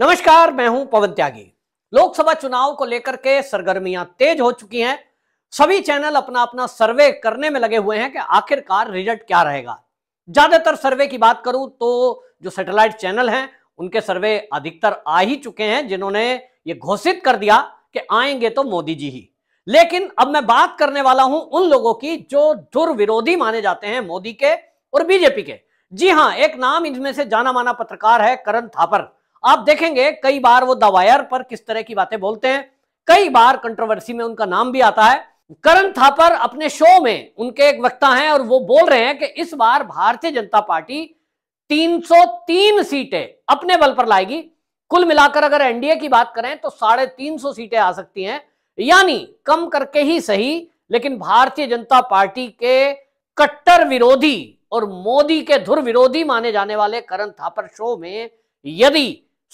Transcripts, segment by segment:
नमस्कार मैं हूं पवन त्यागी लोकसभा चुनाव को लेकर के सरगर्मियां तेज हो चुकी हैं सभी चैनल अपना अपना सर्वे करने में लगे हुए हैं कि आखिरकार रिजल्ट क्या रहेगा ज्यादातर सर्वे की बात करूं तो जो सैटेलाइट चैनल हैं उनके सर्वे अधिकतर आ ही चुके हैं जिन्होंने ये घोषित कर दिया कि आएंगे तो मोदी जी ही लेकिन अब मैं बात करने वाला हूं उन लोगों की जो दुर्विरोधी माने जाते हैं मोदी के और बीजेपी के जी हां एक नाम इनमें से जाना माना पत्रकार है करण थापर आप देखेंगे कई बार वो द वायर पर किस तरह की बातें बोलते हैं कई बार कंट्रोवर्सी में उनका नाम भी आता है करण थापर अपने शो में उनके एक वक्ता हैं और वो बोल रहे हैं कि इस बार भारतीय जनता पार्टी 303 सीटें अपने बल पर लाएगी कुल मिलाकर अगर एनडीए की बात करें तो साढ़े तीन सौ सीटें आ सकती हैं यानी कम करके ही सही लेकिन भारतीय जनता पार्टी के कट्टर विरोधी और मोदी के धुर विरोधी माने जाने वाले करण थापर शो में यदि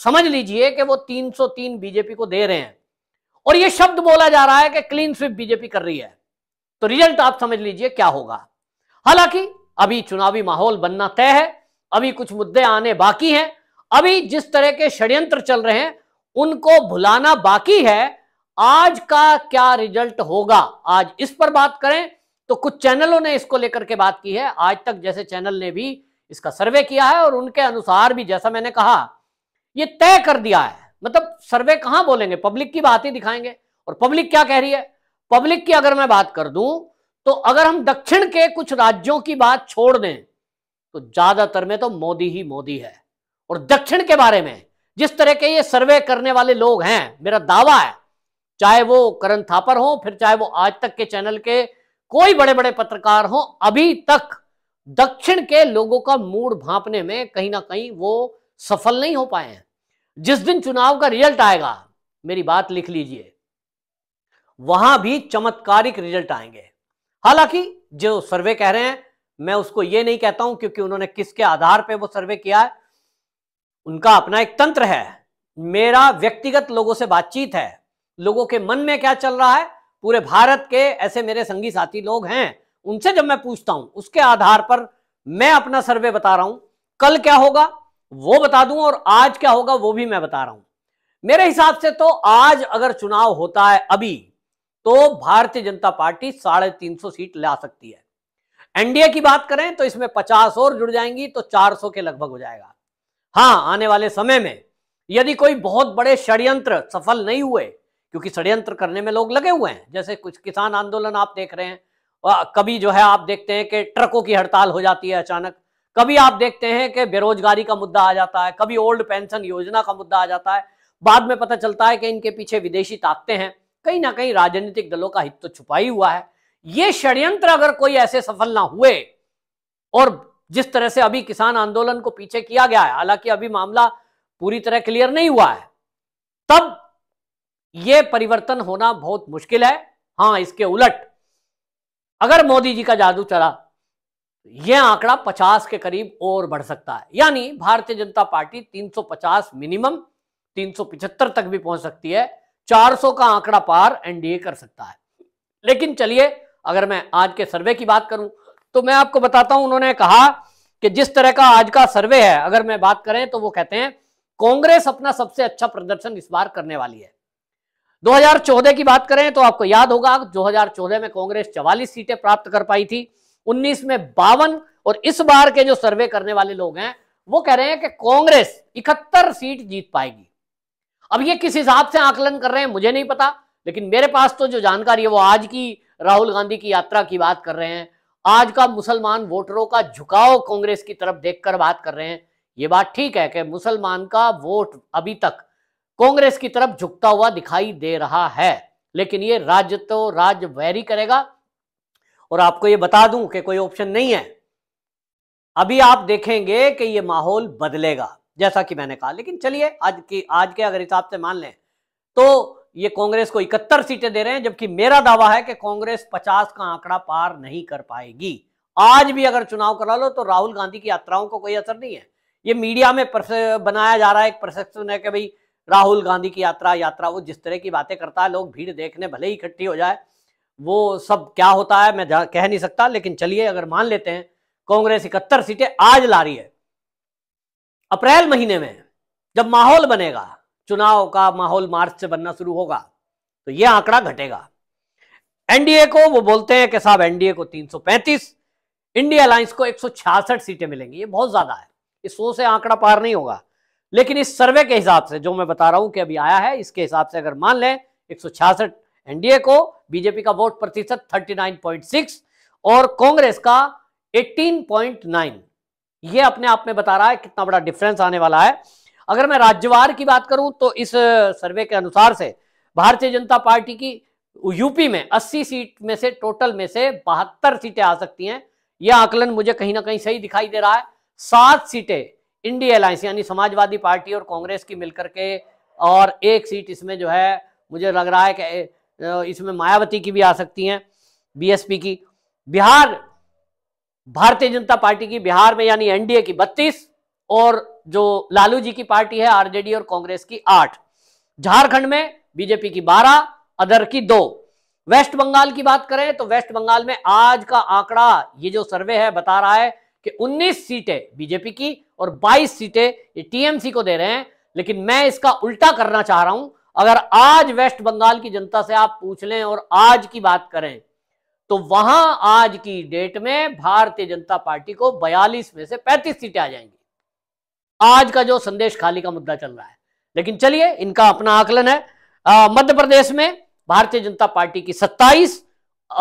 समझ लीजिए कि वो 303 बीजेपी को दे रहे हैं और ये शब्द बोला जा रहा है कि क्लीन स्वीप बीजेपी कर रही है तो रिजल्ट आप समझ लीजिए क्या होगा हालांकि अभी चुनावी माहौल बनना तय है अभी कुछ मुद्दे आने बाकी हैं अभी जिस तरह के षड्यंत्र चल रहे हैं उनको भुलाना बाकी है आज का क्या रिजल्ट होगा आज इस पर बात करें तो कुछ चैनलों ने इसको लेकर के बात की है आज तक जैसे चैनल ने भी इसका सर्वे किया है और उनके अनुसार भी जैसा मैंने कहा ये तय कर दिया है मतलब सर्वे कहां बोलेंगे पब्लिक की बात ही दिखाएंगे और पब्लिक क्या कह रही है पब्लिक की अगर मैं बात कर दूं तो अगर हम दक्षिण के कुछ राज्यों की बात छोड़ दें तो ज्यादातर में तो मोदी ही मोदी है और दक्षिण के बारे में जिस तरह के ये सर्वे करने वाले लोग हैं मेरा दावा है चाहे वो करण थापर हो फिर चाहे वो आज तक के चैनल के कोई बड़े बड़े पत्रकार हो अभी तक दक्षिण के लोगों का मूड भांपने में कहीं ना कहीं वो सफल नहीं हो पाए हैं जिस दिन चुनाव का रिजल्ट आएगा मेरी बात लिख लीजिए वहां भी चमत्कारिक रिजल्ट आएंगे हालांकि जो सर्वे कह रहे हैं मैं उसको यह नहीं कहता हूं क्योंकि उन्होंने किसके आधार पर वो सर्वे किया है उनका अपना एक तंत्र है मेरा व्यक्तिगत लोगों से बातचीत है लोगों के मन में क्या चल रहा है पूरे भारत के ऐसे मेरे संगी साथी लोग हैं उनसे जब मैं पूछता हूं उसके आधार पर मैं अपना सर्वे बता रहा हूं कल क्या होगा वो बता दूं और आज क्या होगा वो भी मैं बता रहा हूं मेरे हिसाब से तो आज अगर चुनाव होता है अभी तो भारतीय जनता पार्टी साढ़े तीन सौ सीट ला सकती है एनडीए की बात करें तो इसमें पचास और जुड़ जाएंगी तो चार सौ के लगभग हो जाएगा हां आने वाले समय में यदि कोई बहुत बड़े षड्यंत्र सफल नहीं हुए क्योंकि षड्यंत्र करने में लोग लगे हुए हैं जैसे कुछ किसान आंदोलन आप देख रहे हैं कभी जो है आप देखते हैं कि ट्रकों की हड़ताल हो जाती है अचानक कभी आप देखते हैं कि बेरोजगारी का मुद्दा आ जाता है कभी ओल्ड पेंशन योजना का मुद्दा आ जाता है बाद में पता चलता है कि इनके पीछे विदेशी ताकते हैं कहीं ना कहीं राजनीतिक दलों का हित तो छुपा ही हुआ है ये षड्यंत्र अगर कोई ऐसे सफल ना हुए और जिस तरह से अभी किसान आंदोलन को पीछे किया गया है हालांकि अभी मामला पूरी तरह क्लियर नहीं हुआ है तब यह परिवर्तन होना बहुत मुश्किल है हां इसके उलट अगर मोदी जी का जादू चला यह आंकड़ा 50 के करीब और बढ़ सकता है यानी भारतीय जनता पार्टी 350 मिनिमम 375 तक भी पहुंच सकती है 400 का आंकड़ा पार एनडीए कर सकता है लेकिन चलिए अगर मैं आज के सर्वे की बात करूं तो मैं आपको बताता हूं उन्होंने कहा कि जिस तरह का आज का सर्वे है अगर मैं बात करें तो वो कहते हैं कांग्रेस अपना सबसे अच्छा प्रदर्शन इस बार करने वाली है 2014 की बात करें तो आपको याद होगा 2014 में कांग्रेस 44 सीटें प्राप्त कर पाई थी उन्नीस में बावन और इस बार के जो सर्वे करने वाले लोग हैं वो कह रहे हैं कि कांग्रेस इकहत्तर सीट जीत पाएगी अब ये किस हिसाब से आकलन कर रहे हैं मुझे नहीं पता लेकिन मेरे पास तो जो जानकारी है वो आज की राहुल गांधी की यात्रा की बात कर रहे हैं आज का मुसलमान वोटरों का झुकाव कांग्रेस की तरफ देखकर बात कर रहे हैं ये बात ठीक है कि मुसलमान का वोट अभी तक कांग्रेस की तरफ झुकता हुआ दिखाई दे रहा है लेकिन ये राज्य तो राज्य वैरी करेगा और आपको ये बता दूं कि कोई ऑप्शन नहीं है अभी आप देखेंगे कि ये माहौल बदलेगा जैसा कि मैंने कहा लेकिन चलिए आज की आज के अगर हिसाब से मान लें तो ये कांग्रेस को इकहत्तर सीटें दे रहे हैं जबकि मेरा दावा है कि कांग्रेस पचास का आंकड़ा पार नहीं कर पाएगी आज भी अगर चुनाव करा लो तो राहुल गांधी की यात्राओं को कोई असर नहीं है ये मीडिया में बनाया जा रहा है एक प्रसन्न है कि भाई राहुल गांधी की यात्रा यात्रा वो जिस तरह की बातें करता है लोग भीड़ देखने भले ही इकट्ठी हो जाए वो सब क्या होता है मैं कह नहीं सकता लेकिन चलिए अगर मान लेते हैं कांग्रेस इकहत्तर सीटें आज ला रही है अप्रैल महीने में जब माहौल बनेगा चुनाव का माहौल मार्च से बनना शुरू होगा तो यह आंकड़ा घटेगा एनडीए को वो बोलते हैं कि साहब एनडीए को 335 इंडिया अलायंस को 166 सीटें मिलेंगी ये बहुत ज्यादा है इस सो से आंकड़ा पार नहीं होगा लेकिन इस सर्वे के हिसाब से जो मैं बता रहा हूं कि अभी आया है इसके हिसाब से अगर मान लें एक एनडीए को बीजेपी का वोट प्रतिशत 39.6 और कांग्रेस का 18.9 ये अपने आप में बता रहा है कितना बड़ा डिफरेंस आने वाला है अगर मैं राज्यवार की बात करूं तो इस सर्वे के अनुसार से भारतीय जनता पार्टी की यूपी में 80 सीट में से टोटल में से बहत्तर सीटें आ सकती हैं यह आकलन मुझे कहीं ना कहीं सही दिखाई दे रहा है सात सीटें इंडिया अलायंस यानी समाजवादी पार्टी और कांग्रेस की मिलकर के और एक सीट इसमें जो है मुझे लग रहा है कि इसमें मायावती की भी आ सकती हैं बीएसपी की बिहार भारतीय जनता पार्टी की बिहार में यानी एनडीए की बत्तीस और जो लालू जी की पार्टी है आरजेडी और कांग्रेस की आठ झारखंड में बीजेपी की बारह अदर की दो वेस्ट बंगाल की बात करें तो वेस्ट बंगाल में आज का आंकड़ा ये जो सर्वे है बता रहा है कि 19 सीटें बीजेपी की और 22 सीटें ये टीएमसी को दे रहे हैं लेकिन मैं इसका उल्टा करना चाह रहा हूं अगर आज वेस्ट बंगाल की जनता से आप पूछ लें और आज की बात करें तो वहां आज की डेट में भारतीय जनता पार्टी को 42 में से 35 सीटें आ जाएंगी आज का जो संदेश खाली का मुद्दा चल रहा है लेकिन चलिए इनका अपना आकलन है मध्य प्रदेश में भारतीय जनता पार्टी की 27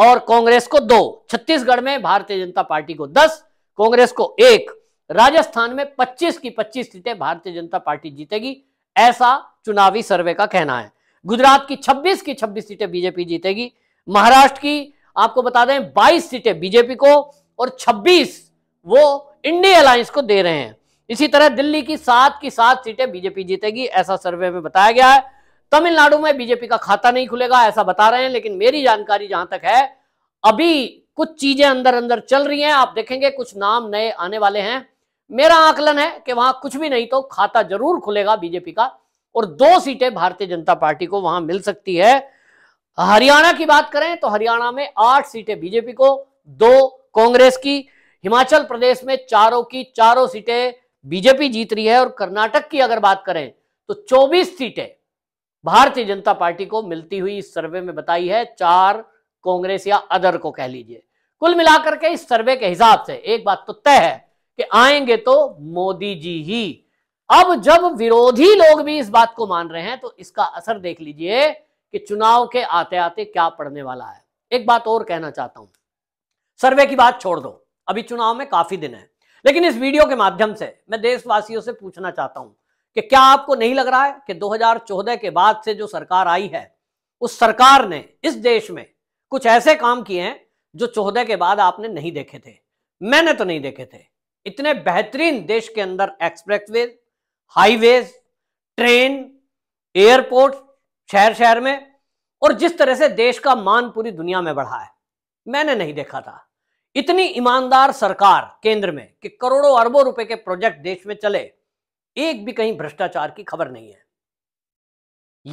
और कांग्रेस को दो छत्तीसगढ़ में भारतीय जनता पार्टी को 10 कांग्रेस को एक राजस्थान में 25 की 25 सीटें भारतीय जनता पार्टी जीतेगी ऐसा चुनावी सर्वे का कहना है गुजरात की 26 की 26 सीटें बीजेपी जीतेगी महाराष्ट्र की आपको बता दें 22 सीटें बीजेपी को और 26 वो इंडिया अलायंस को दे रहे हैं इसी तरह दिल्ली की सात की सात सीटें बीजेपी जीतेगी ऐसा सर्वे में बताया गया है तमिलनाडु में बीजेपी का खाता नहीं खुलेगा ऐसा बता रहे हैं लेकिन मेरी जानकारी जहां तक है अभी कुछ चीजें अंदर अंदर चल रही हैं आप देखेंगे कुछ नाम नए आने वाले हैं मेरा आकलन है कि वहां कुछ भी नहीं तो खाता जरूर खुलेगा बीजेपी का और दो सीटें भारतीय जनता पार्टी को वहां मिल सकती है हरियाणा की बात करें तो हरियाणा में आठ सीटें बीजेपी को दो कांग्रेस की हिमाचल प्रदेश में चारों की चारों सीटें बीजेपी जीत रही है और कर्नाटक की अगर बात करें तो 24 सीटें भारतीय जनता पार्टी को मिलती हुई इस सर्वे में बताई है चार कांग्रेस या अदर को कह लीजिए कुल मिलाकर के इस सर्वे के हिसाब से एक बात तो तय है कि आएंगे तो मोदी जी ही अब जब विरोधी लोग भी इस बात को मान रहे हैं तो इसका असर देख लीजिए कि चुनाव के आते आते क्या पड़ने वाला है एक बात और कहना चाहता हूं सर्वे की बात छोड़ दो अभी चुनाव में काफी दिन है लेकिन इस वीडियो के माध्यम से मैं देशवासियों से पूछना चाहता हूं कि क्या आपको नहीं लग रहा है कि 2014 के बाद से जो सरकार आई है उस सरकार ने इस देश में कुछ ऐसे काम किए हैं जो चौदह के बाद आपने नहीं देखे थे मैंने तो नहीं देखे थे इतने बेहतरीन देश के अंदर एक्सप्रेस हाईवेज ट्रेन एयरपोर्ट शहर शहर में और जिस तरह से देश का मान पूरी दुनिया में बढ़ा है मैंने नहीं देखा था इतनी ईमानदार सरकार केंद्र में कि करोड़ों अरबों रुपए के प्रोजेक्ट देश में चले एक भी कहीं भ्रष्टाचार की खबर नहीं है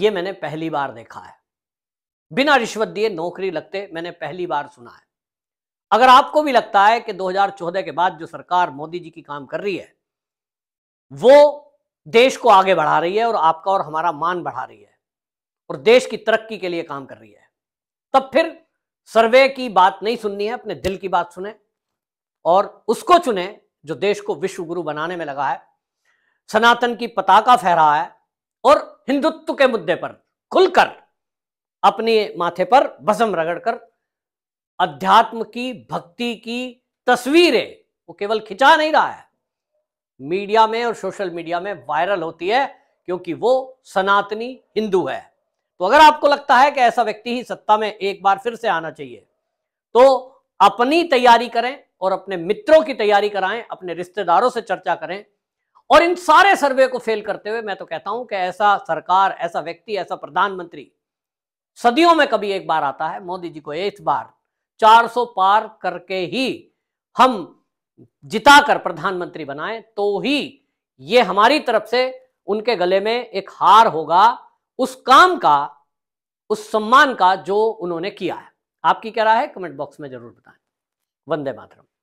यह मैंने पहली बार देखा है बिना रिश्वत दिए नौकरी लगते मैंने पहली बार सुना है अगर आपको भी लगता है कि 2014 के बाद जो सरकार मोदी जी की काम कर रही है वो देश को आगे बढ़ा रही है और आपका और हमारा मान बढ़ा रही है और देश की तरक्की के लिए काम कर रही है तब फिर सर्वे की बात नहीं सुननी है अपने दिल की बात सुने और उसको चुने जो देश को विश्व गुरु बनाने में लगा है सनातन की पताका फहरा है और हिंदुत्व के मुद्दे पर खुलकर अपने माथे पर बजम रगड़कर अध्यात्म की भक्ति की तस्वीरें वो केवल खिंचा नहीं रहा है मीडिया में और सोशल मीडिया में वायरल होती है क्योंकि वो सनातनी हिंदू है तो अगर आपको लगता है कि ऐसा व्यक्ति ही सत्ता में एक बार फिर से आना चाहिए तो अपनी तैयारी करें और अपने मित्रों की तैयारी कराएं अपने रिश्तेदारों से चर्चा करें और इन सारे सर्वे को फेल करते हुए मैं तो कहता हूं कि ऐसा सरकार ऐसा व्यक्ति ऐसा प्रधानमंत्री सदियों में कभी एक बार आता है मोदी जी को एक बार 400 पार करके ही हम जिताकर प्रधानमंत्री बनाए तो ही ये हमारी तरफ से उनके गले में एक हार होगा उस काम का उस सम्मान का जो उन्होंने किया है आपकी क्या राय है कमेंट बॉक्स में जरूर बताएं वंदे मातरम